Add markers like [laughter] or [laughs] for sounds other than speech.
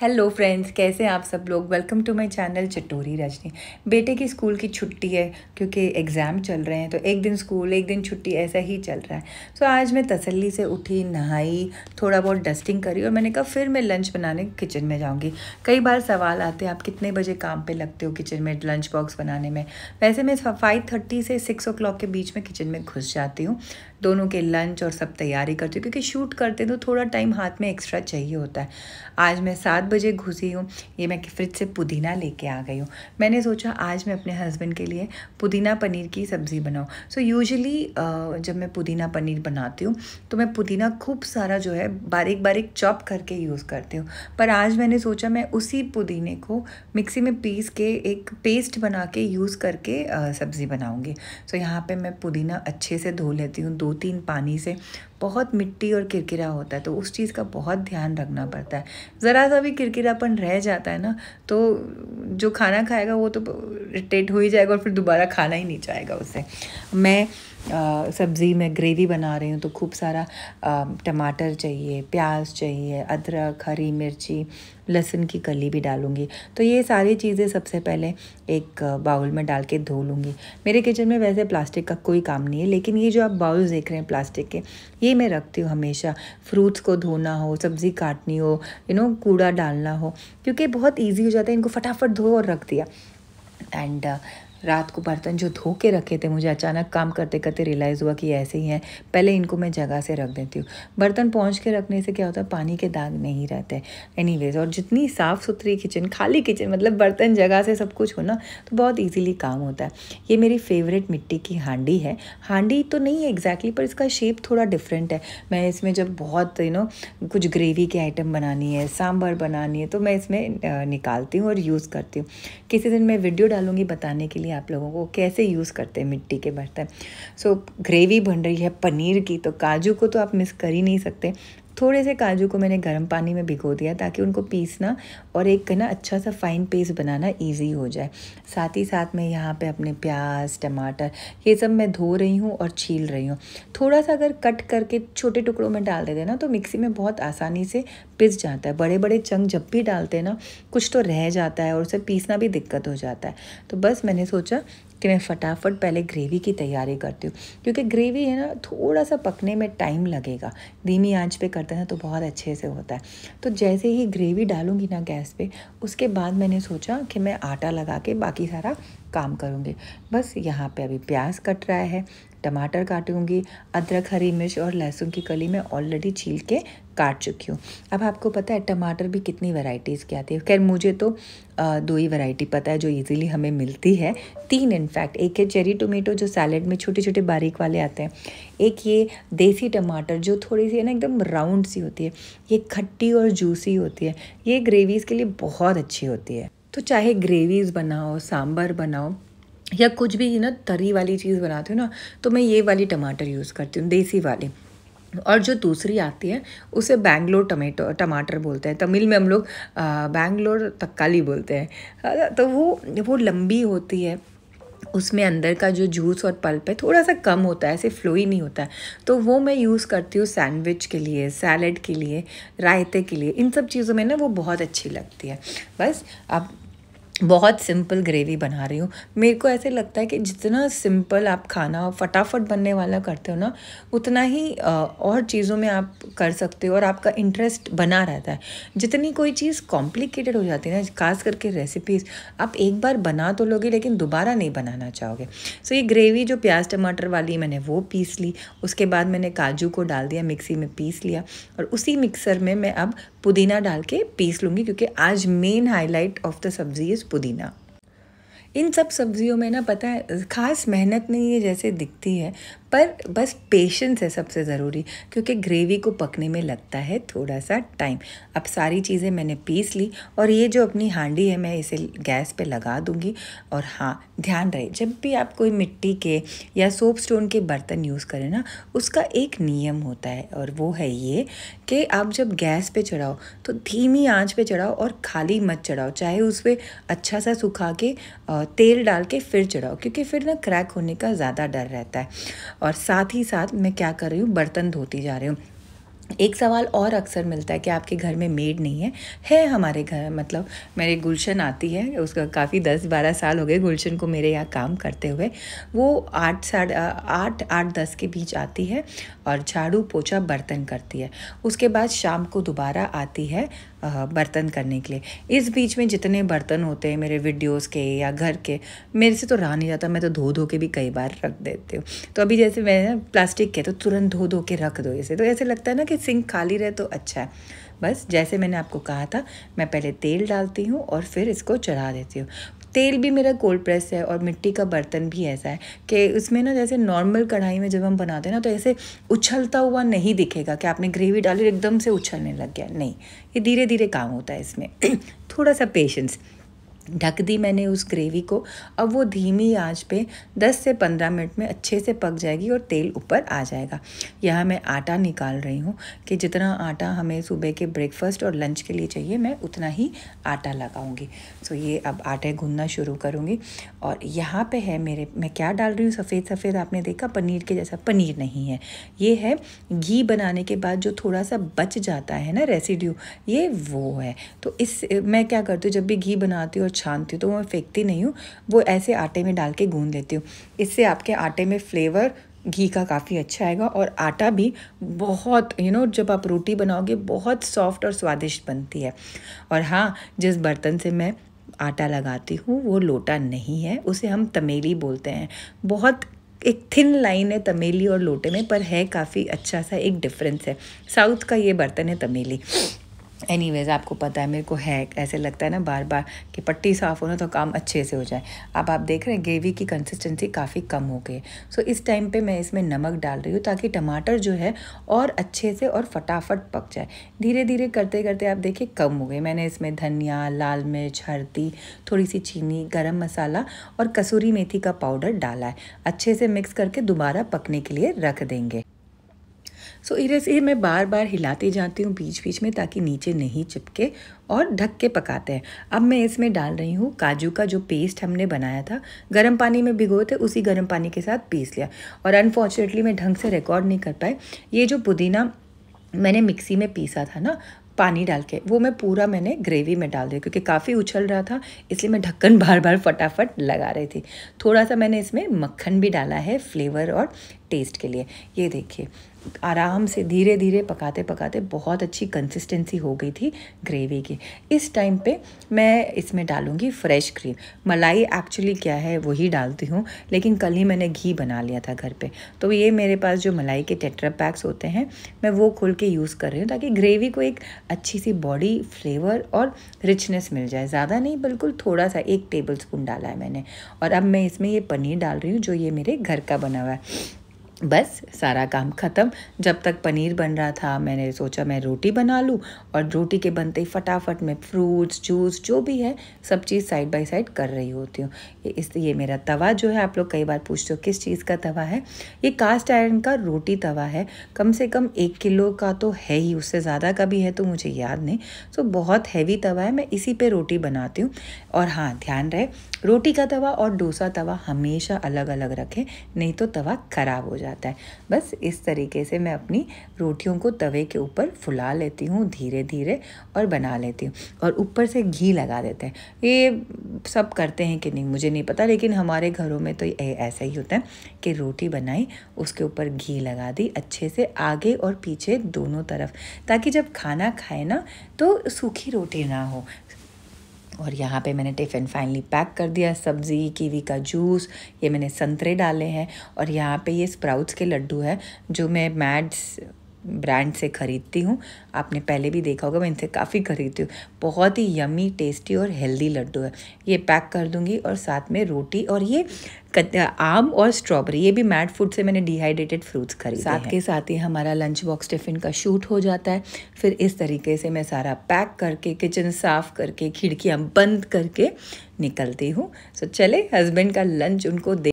hello friends कैसे हैं आप सब लोग welcome to my channel Chatori Rajni बेटे की स्कूल की छुट्टी है क्योंकि एग्ज़ाम चल रहे हैं तो एक दिन स्कूल एक दिन छुट्टी ऐसा ही चल रहा है सो so, आज मैं तसल्ली से उठी नहाई थोड़ा बहुत डस्टिंग करी और मैंने कहा फिर मैं लंच बनाने किचन में जाऊँगी कई बार सवाल आते हैं आप कितने बजे काम पर लगते हो किचन में लंच बॉक्स बनाने में वैसे मैं फाइव थर्टी से सिक्स ओ के बीच में किचन में घुस जाती हूँ दोनों के लंच और सब तैयारी करती हूँ क्योंकि शूट करते तो थोड़ा टाइम हाथ में एक्स्ट्रा चाहिए होता है आज मैं सात बजे घुसी हूँ ये मैं फ्रिज से पुदीना लेके आ गई हूँ मैंने सोचा आज मैं अपने हस्बैंड के लिए पुदीना पनीर की सब्ज़ी बनाऊँ सो यूजली जब मैं पुदीना पनीर बनाती हूँ तो मैं पुदीना खूब सारा जो है बारीक बारीक चॉप करके यूज़ करती हूँ पर आज मैंने सोचा मैं उसी पुदीने को मिक्सी में पीस के एक पेस्ट बना के यूज़ करके सब्ज़ी बनाऊँगी सो यहाँ पर मैं पुदीना अच्छे से धो लेती हूँ दो तीन पानी से बहुत मिट्टी और किरकिरा होता है तो उस चीज़ का बहुत ध्यान रखना पड़ता है ज़रा सा भी किरकिरापन रह जाता है ना तो जो खाना खाएगा वो तो इरिटेट हो ही जाएगा और फिर दोबारा खाना ही नहीं चाहेगा उसे मैं सब्ज़ी में ग्रेवी बना रही हूँ तो खूब सारा टमाटर चाहिए प्याज चाहिए अदरक हरी मिर्ची लहसुन की कली भी डालूंगी तो ये सारी चीज़ें सबसे पहले एक बाउल में डाल के धो लूँगी मेरे किचन में वैसे प्लास्टिक का कोई काम नहीं है लेकिन ये जो आप बाउल्स देख रहे हैं प्लास्टिक के ये मैं रखती हूँ हमेशा फ्रूट्स को धोना हो सब्ज़ी काटनी हो यू नो कूड़ा डालना हो क्योंकि बहुत ईजी हो जाता है इनको फटाफट धो और रख दिया एंड uh, रात को बर्तन जो धो के रखे थे मुझे अचानक काम करते करते रियलाइज़ हुआ कि ऐसे ही हैं पहले इनको मैं जगह से रख देती हूँ बर्तन पहुँच के रखने से क्या होता है पानी के दाग नहीं रहते एनी और जितनी साफ़ सुथरी किचन खाली किचन मतलब बर्तन जगह से सब कुछ हो ना तो बहुत ईजिली काम होता है ये मेरी फेवरेट मिट्टी की हांडी है हांडी तो नहीं है एग्जैक्टली पर इसका शेप थोड़ा डिफरेंट है मैं इसमें जब बहुत यू नो कुछ ग्रेवी के आइटम बनानी है सांभर बनानी है तो मैं इसमें निकालती हूँ और यूज़ करती हूँ किसी दिन मैं वीडियो डालूँगी बताने के लिए बताएंगी आप लोगों को कैसे यूज़ करते हैं मिट्टी के बर्तन सो so, ग्रेवी बन रही है पनीर की तो काजू को तो आप मिस कर ही नहीं सकते थोड़े से काजू को मैंने गर्म पानी में भिगो दिया ताकि उनको पीसना और एक ना अच्छा सा फाइन पेस्ट बनाना ईजी हो जाए साथ ही साथ मैं यहाँ पे अपने प्याज टमाटर ये सब मैं धो रही हूँ और छील रही हूँ थोड़ा सा अगर कट करके छोटे टुकड़ों में डाल देते ना तो मिक्सी में बहुत आसानी से पिस जाता है बड़े बड़े चंग जब भी डालते हैं ना कुछ तो रह जाता है और उसे पीसना भी दिक्कत हो जाता है तो बस मैंने सोचा कि मैं फटाफट पहले ग्रेवी की तैयारी करती हूँ क्योंकि ग्रेवी है ना थोड़ा सा पकने में टाइम लगेगा धीमी आंच पे करते हैं तो बहुत अच्छे से होता है तो जैसे ही ग्रेवी डालूंगी ना गैस पे उसके बाद मैंने सोचा कि मैं आटा लगा के बाकी सारा काम करूँगी बस यहाँ पे अभी प्याज कट रहा है टमाटर काटूँगी अदरक हरी मिर्च और लहसुन की कली मैं ऑलरेडी छील के काट चुकी हूँ अब आपको पता है टमाटर भी कितनी वैरायटीज़ की आती है खैर मुझे तो दो ही वैरायटी पता है जो इजीली हमें मिलती है तीन इनफैक्ट एक है चेरी टोमेटो जो सैलड में छोटे छोटे बारीक वाले आते हैं एक ये देसी टमाटर जो थोड़ी सी है ना एकदम राउंड सी होती है ये खट्टी और जूसी होती है ये ग्रेवीज़ के लिए बहुत अच्छी होती है तो चाहे ग्रेवीज़ बनाओ सांभर बनाओ या कुछ भी ना तरी वाली चीज़ बनाते हो ना तो मैं ये वाली टमाटर यूज़ करती हूँ देसी वाली और जो दूसरी आती है उसे बैंगलोर टमेटो टमाटर बोलते हैं तमिल में हम लोग बैंगलोर तक्काली बोलते हैं हाँ, तो वो वो लंबी होती है उसमें अंदर का जो जूस और पल्प है थोड़ा सा कम होता है ऐसे फ्लोई नहीं होता है तो वो मैं यूज़ करती हूँ सैंडविच के लिए सैलड के लिए रायते के लिए इन सब चीज़ों में ना वो बहुत अच्छी लगती है बस अब बहुत सिंपल ग्रेवी बना रही हूँ मेरे को ऐसे लगता है कि जितना सिंपल आप खाना फटाफट बनने वाला करते हो ना उतना ही और चीज़ों में आप कर सकते हो और आपका इंटरेस्ट बना रहता है जितनी कोई चीज़ कॉम्प्लिकेटेड हो जाती है ना खास करके रेसिपीज़ आप एक बार बना तो लोगे लेकिन दोबारा नहीं बनाना चाहोगे सो ये ग्रेवी जो प्याज टमाटर वाली मैंने वो पीस ली उसके बाद मैंने काजू को डाल दिया मिक्सी में पीस लिया और उसी मिक्सर में मैं अब पुदीना डाल के पीस लूँगी क्योंकि आज मेन हाईलाइट ऑफ द सब्ज़ी इज़ पुदीना इन सब सब्जियों में ना पता है ख़ास मेहनत नहीं है जैसे दिखती है पर बस पेशेंस है सबसे ज़रूरी क्योंकि ग्रेवी को पकने में लगता है थोड़ा सा टाइम अब सारी चीज़ें मैंने पीस ली और ये जो अपनी हांडी है मैं इसे गैस पे लगा दूँगी और हाँ ध्यान रहे जब भी आप कोई मिट्टी के या सोप स्टोन के बर्तन यूज़ करें ना उसका एक नियम होता है और वो है ये कि आप जब गैस पर चढ़ाओ तो धीमी आँच पर चढ़ाओ और खाली मत चढ़ाओ चाहे उस पर अच्छा सा सुखा के तेल डाल के फिर चढ़ाओ क्योंकि फिर ना क्रैक होने का ज़्यादा डर रहता है और साथ ही साथ मैं क्या कर रही हूँ बर्तन धोती जा रही हूँ एक सवाल और अक्सर मिलता है कि आपके घर में मेड नहीं है है हमारे घर मतलब मेरे गुलशन आती है उसका काफ़ी दस बारह साल हो गए गुलशन को मेरे यहाँ काम करते हुए वो आठ साढ़े आठ आठ दस के बीच आती है और झाड़ू पोछा बर्तन करती है उसके बाद शाम को दोबारा आती है बर्तन करने के लिए इस बीच में जितने बर्तन होते हैं मेरे वीडियोस के या घर के मेरे से तो रहा नहीं जाता मैं तो धो धो के भी कई बार रख देती हूँ तो अभी जैसे मैं प्लास्टिक के तो तुरंत धो धो के रख दो इसे तो ऐसे लगता है ना कि सिंक खाली रहे तो अच्छा है बस जैसे मैंने आपको कहा था मैं पहले तेल डालती हूँ और फिर इसको चढ़ा देती हूँ तेल भी मेरा कोल्ड प्रेस है और मिट्टी का बर्तन भी ऐसा है कि उसमें ना जैसे नॉर्मल कढ़ाई में जब हम बनाते हैं ना तो ऐसे उछलता हुआ नहीं दिखेगा कि आपने ग्रेवी डाली एकदम से उछलने लग गया नहीं ये धीरे धीरे काम होता है इसमें [clears throat] थोड़ा सा पेशेंस ढक दी मैंने उस ग्रेवी को अब वो धीमी आंच पे 10 से 15 मिनट में अच्छे से पक जाएगी और तेल ऊपर आ जाएगा यहाँ मैं आटा निकाल रही हूँ कि जितना आटा हमें सुबह के ब्रेकफास्ट और लंच के लिए चाहिए मैं उतना ही आटा लगाऊंगी सो ये अब आटे गूंदना शुरू करूँगी और यहाँ पे है मेरे मैं क्या डाल रही हूँ सफ़ेद सफ़ेद आपने देखा पनीर के जैसा पनीर नहीं है ये है घी बनाने के बाद जो थोड़ा सा बच जाता है ना रेसिड्यू ये वो है तो इस मैं क्या करती हूँ जब भी घी बनाती हूँ और छानती हूँ तो मैं फेंकती नहीं हूँ वो ऐसे आटे में डाल के गूँध लेती हूँ इससे आपके आटे में फ्लेवर घी का काफ़ी अच्छा आएगा और आटा भी बहुत यू you नो know, जब आप रोटी बनाओगे बहुत सॉफ्ट और स्वादिष्ट बनती है और हाँ जिस बर्तन से मैं आटा लगाती हूँ वो लोटा नहीं है उसे हम तमेली बोलते हैं बहुत एक थिन लाइन है तमेली और लोटे में पर है काफ़ी अच्छा सा एक डिफरेंस है साउथ का ये बर्तन है तमेली एनीवेज आपको पता है मेरे को है ऐसे लगता है ना बार बार कि पट्टी साफ़ हो ना तो काम अच्छे से हो जाए अब आप देख रहे हैं ग्रेवी की कंसिस्टेंसी काफ़ी कम हो गई सो इस टाइम पे मैं इसमें नमक डाल रही हूँ ताकि टमाटर जो है और अच्छे से और फटाफट पक जाए धीरे धीरे करते करते आप देखिए कम हो गए मैंने इसमें धनिया लाल मिर्च हरदी थोड़ी सी चीनी गर्म मसाला और कसूरी मेथी का पाउडर डाला है अच्छे से मिक्स करके दोबारा पकने के लिए रख देंगे सो so, से मैं बार बार हिलाती जाती हूँ बीच बीच में ताकि नीचे नहीं चिपके और ढक के पकाते हैं अब मैं इसमें डाल रही हूँ काजू का जो पेस्ट हमने बनाया था गर्म पानी में भिगोए थे उसी गर्म पानी के साथ पीस लिया और अनफॉर्चुनेटली मैं ढंग से रिकॉर्ड नहीं कर पाई ये जो पुदीना मैंने मिक्सी में पीसा था ना पानी डाल के वो मैं पूरा मैंने ग्रेवी में डाल दिया क्योंकि काफ़ी उछल रहा था इसलिए मैं ढक्कन [laughs] बार बार फटाफट लगा रही थी थोड़ा सा मैंने इसमें मक्खन भी डाला है फ्लेवर और टेस्ट के लिए ये देखिए आराम से धीरे धीरे पकाते पकाते बहुत अच्छी कंसिस्टेंसी हो गई थी ग्रेवी की इस टाइम पे मैं इसमें डालूँगी फ्रेश क्रीम मलाई एक्चुअली क्या है वही डालती हूँ लेकिन कल ही मैंने घी बना लिया था घर पे तो ये मेरे पास जो मलाई के टेट्रा पैक्स होते हैं मैं वो खोल के यूज़ कर रही हूँ ताकि ग्रेवी को एक अच्छी सी बॉडी फ्लेवर और रिचनेस मिल जाए ज़्यादा नहीं बिल्कुल थोड़ा सा एक टेबल स्पून डाला है मैंने और अब मैं इसमें ये पनीर डाल रही हूँ जो ये मेरे घर का बना हुआ है बस सारा काम ख़त्म जब तक पनीर बन रहा था मैंने सोचा मैं रोटी बना लूँ और रोटी के बनते ही फटाफट मैं फ्रूट्स जूस जो भी है सब चीज़ साइड बाय साइड कर रही होती हूँ ये इस ये मेरा तवा जो है आप लोग कई बार पूछते हो किस चीज़ का तवा है ये कास्ट आयरन का रोटी तवा है कम से कम एक किलो का तो है ही उससे ज़्यादा का भी है तो मुझे याद नहीं सो बहुत हैवी तवा है मैं इसी पर रोटी बनाती हूँ और हाँ ध्यान रहे रोटी का तवा और डोसा तवा हमेशा अलग अलग रखें नहीं तो तवा ख़राब हो जाता है बस इस तरीके से मैं अपनी रोटियों को तवे के ऊपर फुला लेती हूँ धीरे धीरे और बना लेती हूँ और ऊपर से घी लगा देते हैं ये सब करते हैं कि नहीं मुझे नहीं पता लेकिन हमारे घरों में तो ऐसा ही होता है कि रोटी बनाई उसके ऊपर घी लगा दी अच्छे से आगे और पीछे दोनों तरफ ताकि जब खाना खाए ना तो सूखी रोटी ना हो और यहाँ पे मैंने टिफ़िन फाइनली पैक कर दिया सब्ज़ी कीवी का जूस ये मैंने संतरे डाले हैं और यहाँ पे ये स्प्राउट्स के लड्डू है जो मैं मैड्स ब्रांड से ख़रीदती हूँ आपने पहले भी देखा होगा मैं इनसे काफ़ी ख़रीदती हूँ बहुत ही यमी टेस्टी और हेल्दी लड्डू है ये पैक कर दूँगी और साथ में रोटी और ये आम और स्ट्रॉबेरी ये भी मैड फूड से मैंने डिहाइड्रेटेड फ्रूट्स खरीदे साथ के साथ ही हमारा लंच बॉक्स टिफ़िन का शूट हो जाता है फिर इस तरीके से मैं सारा पैक करके किचन साफ़ करके खिड़कियाँ बंद करके निकलती हूँ सो चले हस्बैंड का लंच उनको दे